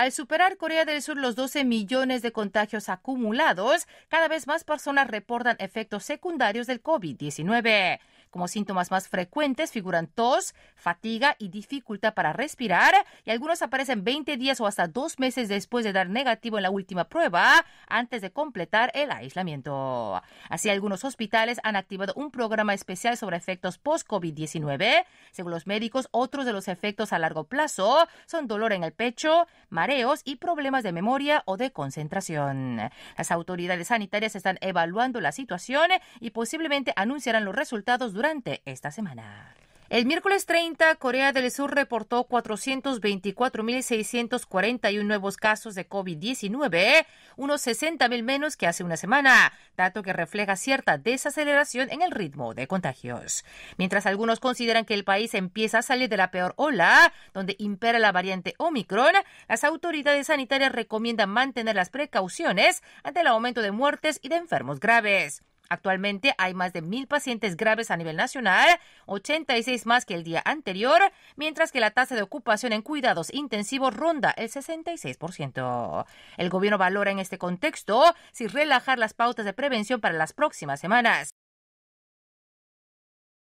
Al superar Corea del Sur los 12 millones de contagios acumulados, cada vez más personas reportan efectos secundarios del COVID-19. Como síntomas más frecuentes figuran tos, fatiga y dificultad para respirar, y algunos aparecen 20 días o hasta dos meses después de dar negativo en la última prueba, antes de completar el aislamiento. Así, algunos hospitales han activado un programa especial sobre efectos post-COVID-19. Según los médicos, otros de los efectos a largo plazo son dolor en el pecho, mareos y problemas de memoria o de concentración. Las autoridades sanitarias están evaluando la situación y posiblemente anunciarán los resultados durante esta semana. El miércoles 30, Corea del Sur reportó 424.641 nuevos casos de COVID-19, unos 60.000 menos que hace una semana, dato que refleja cierta desaceleración en el ritmo de contagios. Mientras algunos consideran que el país empieza a salir de la peor ola, donde impera la variante Omicron, las autoridades sanitarias recomiendan mantener las precauciones ante el aumento de muertes y de enfermos graves. Actualmente hay más de mil pacientes graves a nivel nacional, 86 más que el día anterior, mientras que la tasa de ocupación en cuidados intensivos ronda el 66%. El gobierno valora en este contexto si relajar las pautas de prevención para las próximas semanas.